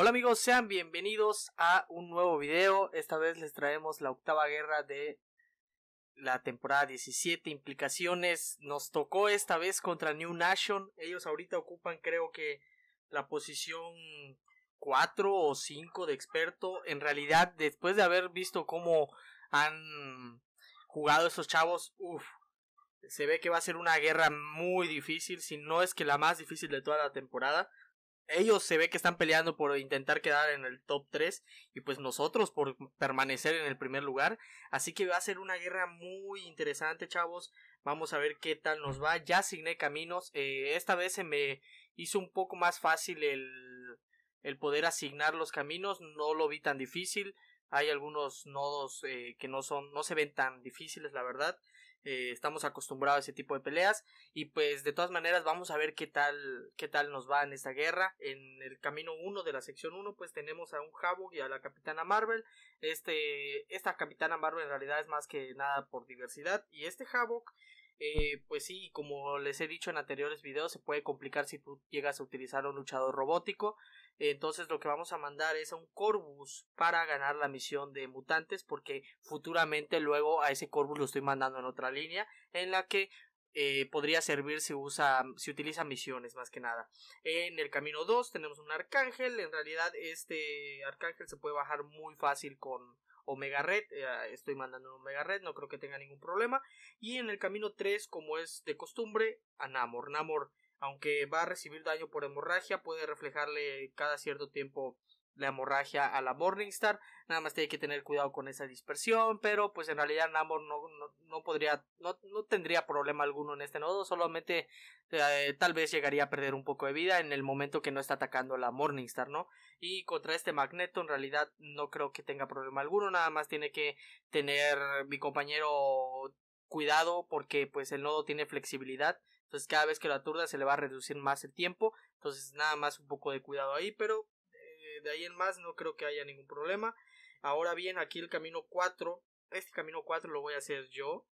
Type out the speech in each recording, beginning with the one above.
Hola amigos, sean bienvenidos a un nuevo video. Esta vez les traemos la octava guerra de la temporada 17. Implicaciones. Nos tocó esta vez contra New Nation. Ellos ahorita ocupan creo que la posición 4 o 5 de experto. En realidad, después de haber visto cómo han jugado esos chavos, uff, se ve que va a ser una guerra muy difícil, si no es que la más difícil de toda la temporada ellos se ve que están peleando por intentar quedar en el top 3 y pues nosotros por permanecer en el primer lugar. Así que va a ser una guerra muy interesante, chavos. Vamos a ver qué tal nos va. Ya asigné caminos. Eh, esta vez se me hizo un poco más fácil el, el poder asignar los caminos. No lo vi tan difícil. Hay algunos nodos eh, que no son, no se ven tan difíciles, la verdad. Eh, estamos acostumbrados a ese tipo de peleas y pues de todas maneras vamos a ver qué tal qué tal nos va en esta guerra en el camino 1 de la sección 1 pues tenemos a un Havok y a la Capitana Marvel este esta Capitana Marvel en realidad es más que nada por diversidad y este Havok eh, pues sí, como les he dicho en anteriores videos, se puede complicar si tú llegas a utilizar un luchador robótico. Entonces lo que vamos a mandar es a un Corvus para ganar la misión de mutantes porque futuramente luego a ese Corvus lo estoy mandando en otra línea en la que eh, podría servir si usa si utiliza misiones más que nada en el camino 2 tenemos un arcángel en realidad este arcángel se puede bajar muy fácil con Omega Red, eh, estoy mandando un Omega Red, no creo que tenga ningún problema. Y en el camino 3, como es de costumbre, a Namor. Namor, aunque va a recibir daño por hemorragia, puede reflejarle cada cierto tiempo la hemorragia a la Morningstar. Nada más tiene que tener cuidado con esa dispersión, pero pues en realidad Namor no, no, podría, no, no, tendría problema alguno en este nodo, solamente eh, tal vez llegaría a perder un poco de vida en el momento que no está atacando a la Morningstar, ¿no? Y contra este Magneto en realidad no creo que tenga problema alguno, nada más tiene que tener mi compañero cuidado porque pues el nodo tiene flexibilidad entonces cada vez que lo aturda se le va a reducir más el tiempo. Entonces nada más un poco de cuidado ahí. Pero de ahí en más no creo que haya ningún problema. Ahora bien, aquí el camino 4, este camino 4 lo voy a hacer yo.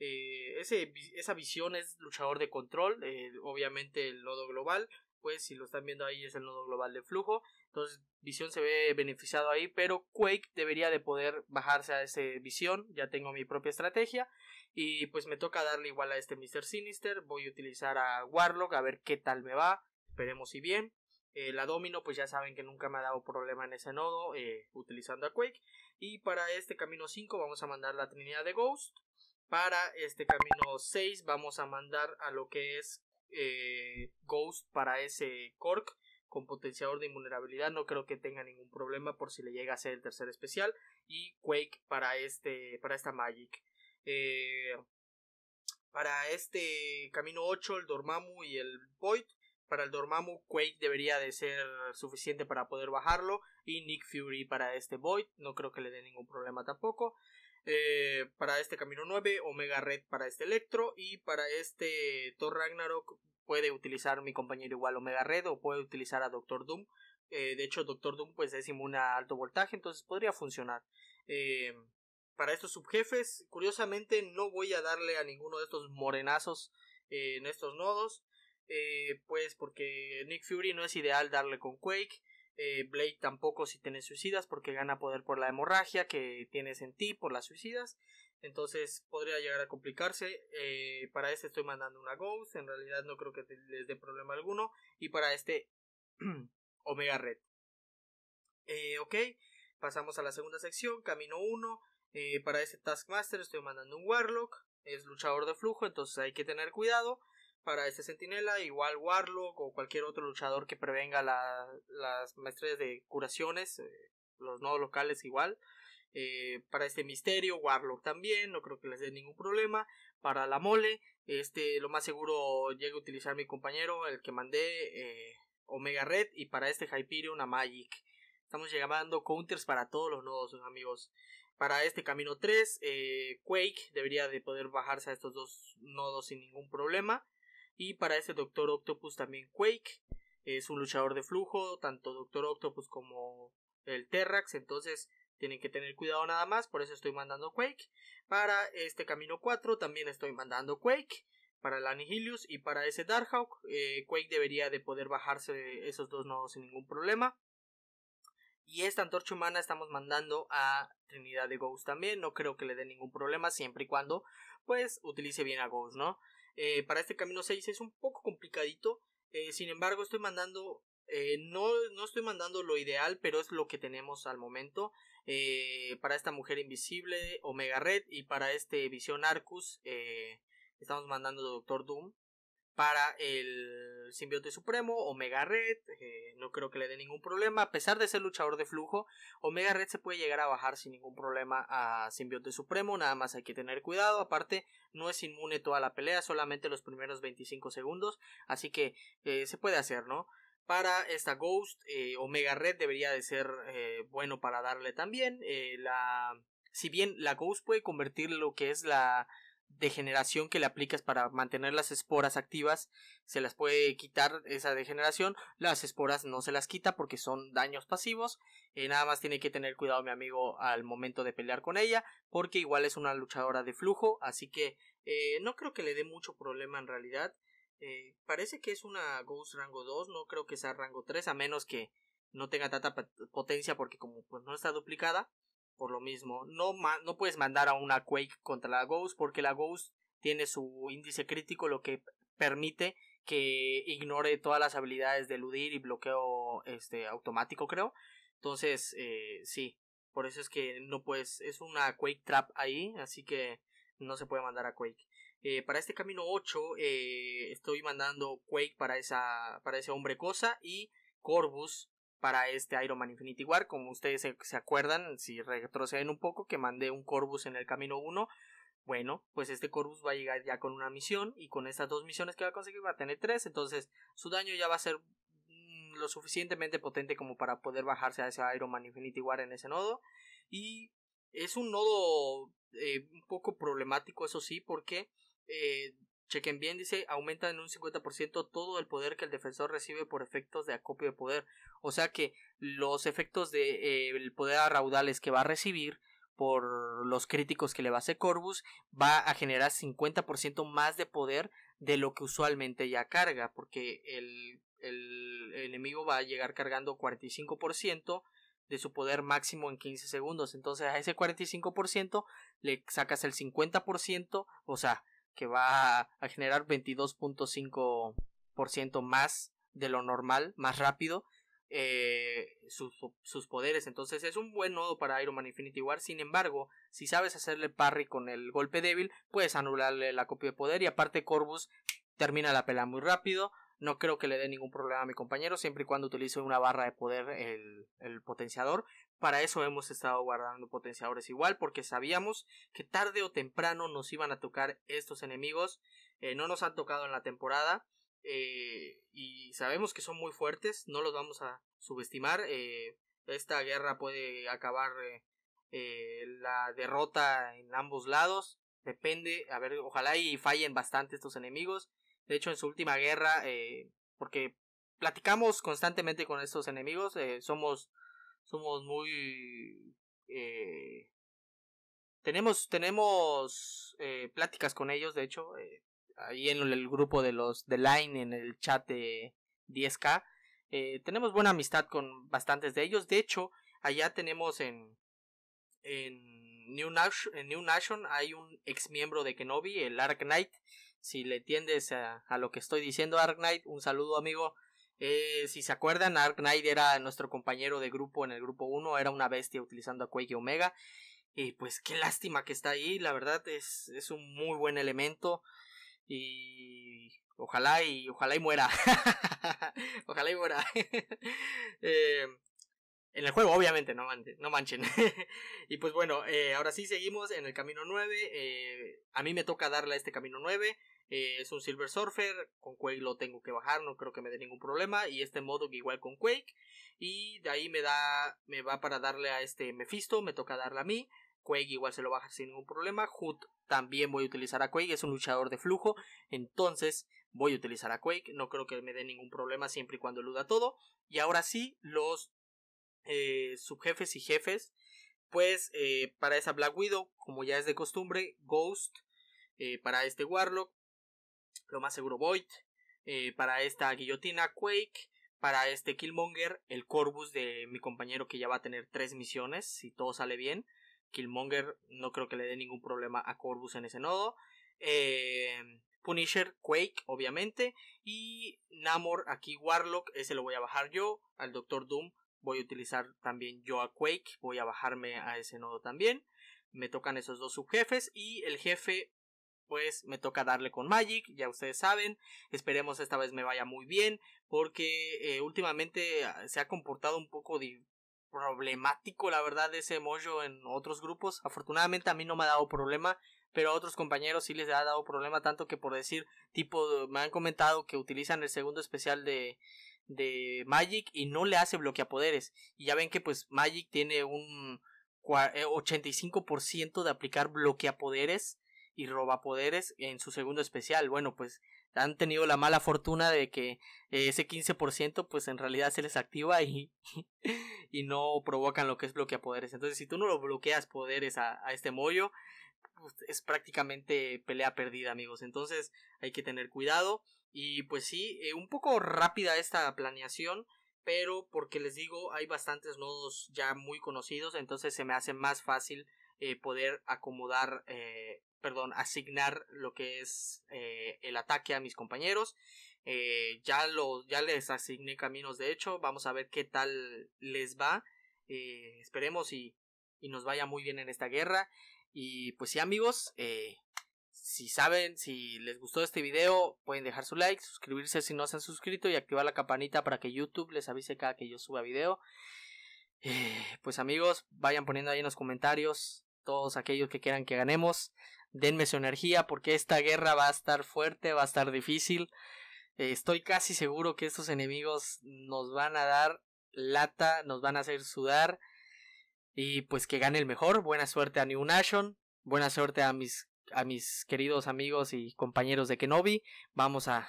Eh, ese, esa visión es luchador de control, eh, obviamente el nodo global, pues si lo están viendo ahí es el nodo global de flujo, entonces visión se ve beneficiado ahí, pero Quake debería de poder bajarse a ese visión, ya tengo mi propia estrategia y pues me toca darle igual a este Mr. Sinister, voy a utilizar a Warlock a ver qué tal me va, esperemos si bien. Eh, la Domino, pues ya saben que nunca me ha dado problema en ese nodo eh, utilizando a Quake. Y para este camino 5 vamos a mandar la Trinidad de Ghost. Para este camino 6 vamos a mandar a lo que es eh, Ghost para ese Cork con potenciador de invulnerabilidad. No creo que tenga ningún problema por si le llega a ser el tercer especial. Y Quake para, este, para esta Magic. para este camino 8 el Dormammu y el Void para el Dormammu, Quake debería de ser suficiente para poder bajarlo. Y Nick Fury para este Void, no creo que le dé ningún problema tampoco. Eh, para este Camino 9, Omega Red para este Electro. Y para este Thor Ragnarok puede utilizar mi compañero igual Omega Red o puede utilizar a Doctor Doom. Eh, de hecho, Doctor Doom pues es inmune a alto voltaje, entonces podría funcionar. Eh, para estos subjefes, curiosamente no voy a darle a ninguno de estos morenazos en estos nodos. Eh, pues porque Nick Fury no es ideal darle con Quake, eh, Blade tampoco si tienes suicidas porque gana poder por la hemorragia que tienes en ti por las suicidas, entonces podría llegar a complicarse, eh, para este estoy mandando una Ghost, en realidad no creo que les dé problema alguno, y para este Omega Red. Eh, ok, pasamos a la segunda sección, camino 1, para este Taskmaster estoy mandando un Warlock, es luchador de flujo, entonces hay que tener cuidado para este sentinela, igual Warlock o cualquier otro luchador que prevenga las maestrías de curaciones, eh, los nodos locales igual. Eh, para este misterio, Warlock también, no creo que les dé ningún problema. Para la mole, este lo más seguro llegue a utilizar mi compañero, el que mandé eh, Omega Red, y para este Hyperion a Magic. Estamos llamando counters para todos los nodos, amigos. Para este camino 3, Quake debería de poder bajarse a estos dos nodos sin ningún problema. Y para ese Doctor Octopus también Quake. Es un luchador de flujo, tanto Doctor Octopus como el Terrax. Entonces tienen que tener cuidado nada más. Por eso estoy mandando Quake. Para este Camino 4 también estoy mandando Quake. Para el Anihilius y para ese Darkhawk. Eh, Quake debería de poder bajarse esos dos nodos sin ningún problema. Y esta antorcha humana estamos mandando a Trinidad de Ghost también. No creo que le dé ningún problema siempre y cuando pues utilice bien a Ghost, ¿no? Eh, para este camino 6 es un poco complicadito. Eh, sin embargo, estoy mandando... Eh, no, no estoy mandando lo ideal, pero es lo que tenemos al momento. para esta mujer invisible, Omega Red, y para este Visión Arcus, estamos mandando Doctor Doom para el simbionte supremo, Omega Red, eh, no creo que le dé ningún problema, a pesar de ser luchador de flujo, Omega Red se puede llegar a bajar sin ningún problema a simbionte supremo, nada más hay que tener cuidado, aparte no es inmune toda la pelea, solamente los primeros 25 segundos, así que eh, se puede hacer, ¿no? Para esta Ghost, eh, Omega Red debería de ser bueno para darle también, la... Si bien la Ghost puede convertir lo que es la degeneración que le aplicas para mantener las esporas activas, se las puede quitar esa degeneración. Las esporas no se las quita porque son daños pasivos. Eh, nada más tiene que tener cuidado mi amigo al momento de pelear con ella, porque igual es una luchadora de flujo, así que eh, no creo que le dé mucho problema en realidad. Eh, parece que es una Ghost rango 2, no creo que sea rango 3, a menos que no tenga tanta potencia porque como pues no está duplicada por lo mismo. No, no puedes mandar a una Quake contra la Ghost porque la Ghost tiene su índice crítico, lo que permite que ignore todas las habilidades de eludir y bloqueo este, automático, creo. Entonces, eh, sí, por eso es que no puedes, es una Quake Trap ahí, así que no se puede mandar a Quake. Eh, para este camino 8 eh, estoy mandando Quake para, esa, para ese hombre cosa y Corvus para este Iron Man Infinity War. Como ustedes se, acuerdan, si retroceden un poco, que mandé un Corvus en el camino 1. Bueno, pues este Corvus va a llegar ya con una misión y con estas dos misiones que va a conseguir va a tener tres, entonces su daño ya va a ser mm, lo suficientemente potente como para poder bajarse a ese Iron Man Infinity War en ese nodo. Y es un nodo eh, un poco problemático, eso sí, porque eh, Chequen bien, dice, aumenta en un 50% todo el poder que el defensor recibe por efectos de acopio de poder. O sea que los efectos del de, eh, el poder a raudales que va a recibir por los críticos que le va a hacer Corvus va a generar 50% más de poder de lo que usualmente ya carga, porque el, el enemigo va a llegar cargando 45% de su poder máximo en 15 segundos. Entonces a ese 45% le sacas el 50%, o sea, que va a generar 22.5% más de lo normal, más rápido, eh, sus, poderes. Entonces es un buen nodo para Iron Man Infinity War. Sin embargo, si sabes hacerle parry con el golpe débil, puedes anularle la copia de poder. Y aparte, Corvus termina la pelea muy rápido. No creo que le dé ningún problema a mi compañero, siempre y cuando utilice una barra de poder el potenciador. Para eso hemos estado guardando potenciadores igual, porque sabíamos que tarde o temprano nos iban a tocar estos enemigos. Eh, no nos han tocado en la temporada. Eh, y sabemos que son muy fuertes, no los vamos a subestimar. Eh, esta guerra puede acabar la derrota en ambos lados. Depende, a ver, ojalá y fallen bastante estos enemigos. De hecho, en su última guerra, porque platicamos constantemente con estos enemigos, somos somos muy... Eh, tenemos tenemos eh, pláticas con ellos, de hecho, eh, ahí en el grupo de los de Line, en el chat de 10K. tenemos buena amistad con bastantes de ellos. De hecho, allá tenemos en, en, New, en New Nation hay un ex miembro de Kenobi, el Ark Knight. Si le tiendes a, a lo que estoy diciendo, Ark Knight, un saludo amigo. Eh, si se acuerdan, Ark Knight era nuestro compañero de grupo en el grupo 1, era una bestia utilizando a Quake y Omega. Y pues qué lástima que está ahí, la verdad es, un muy buen elemento. Y ojalá y ojalá y muera. ojalá y muera. eh, en el juego, obviamente, no, manchen. No y pues bueno, eh, ahora sí seguimos en el camino 9. Eh, a mí me toca darle a este camino 9. Eh, es un Silver Surfer. Con Quake lo tengo que bajar, no creo que me dé ningún problema. Y este modo igual con Quake. Y de ahí me da. Me va para darle a este Mephisto. Me toca darle a mí. Quake igual se lo baja sin ningún problema. Hood también voy a utilizar a Quake. Es un luchador de flujo. Entonces voy a utilizar a Quake. No creo que me dé ningún problema siempre y cuando eluda todo. Y ahora sí, los eh, subjefes y jefes, pues eh, para esa Black Widow, como ya es de costumbre, Ghost, eh, para este Warlock, lo más seguro Void, para esta Guillotina, Quake, para este Killmonger, el Corvus de mi compañero que ya va a tener tres misiones, si todo sale bien. Killmonger no creo que le dé ningún problema a Corvus en ese nodo. Punisher, Quake, obviamente. Y Namor, aquí Warlock, ese lo voy a bajar yo. Al Doctor Doom voy a utilizar también yo a Quake, voy a bajarme a ese nodo también, me tocan esos dos subjefes y el jefe pues me toca darle con Magic, ya ustedes saben, esperemos esta vez me vaya muy bien, porque eh, últimamente ah, se ha comportado un poco de problemático la verdad ese mojo en otros grupos, afortunadamente a mí no me ha dado problema, pero a otros compañeros sí les ha dado problema tanto que por decir, tipo, me han comentado que utilizan el segundo especial de de Magic y no le hace bloquea poderes. Y ya ven que pues Magic tiene un 85% eh, de aplicar bloquea poderes y roba poderes en su segundo especial. Bueno, pues han tenido la mala fortuna de que eh, ese 15% pues en realidad se les activa y, y no provocan lo que es bloquea poderes. Entonces, si tú no lo bloqueas poderes a, a este mollo, pues, es prácticamente pelea perdida, amigos. Entonces, hay que tener cuidado. Y pues sí, eh, un poco rápida esta planeación, pero porque les digo, hay bastantes nodos ya muy conocidos, entonces se me hace más fácil eh, poder acomodar, eh, perdón, asignar lo que es el ataque a mis compañeros. ya, lo, ya les asigné caminos, de hecho, vamos a ver qué tal les va. esperemos y, y nos vaya muy bien en esta guerra. Y pues sí amigos, si saben, si les gustó este video, pueden dejar su like, suscribirse si no se han suscrito y activar la campanita para que YouTube les avise cada que yo suba video. Eh, pues amigos, vayan poniendo ahí en los comentarios todos aquellos que quieran que ganemos. Denme su energía porque esta guerra va a estar fuerte, va a estar difícil. Eh, estoy casi seguro que estos enemigos nos van a dar lata, nos van a hacer sudar. Y pues que gane el mejor. Buena suerte a New Nation. Buena suerte a mis a mis queridos amigos y compañeros de Kenobi. Vamos a,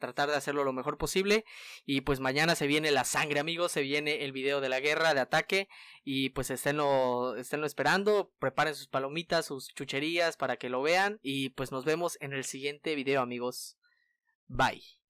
tratar de hacerlo lo mejor posible. Y pues mañana se viene la sangre, amigos. Se viene el video de la guerra, de ataque. Y pues esténlo, esténlo esperando. Preparen sus palomitas, sus chucherías para que lo vean. Y pues nos vemos en el siguiente video, amigos. Bye.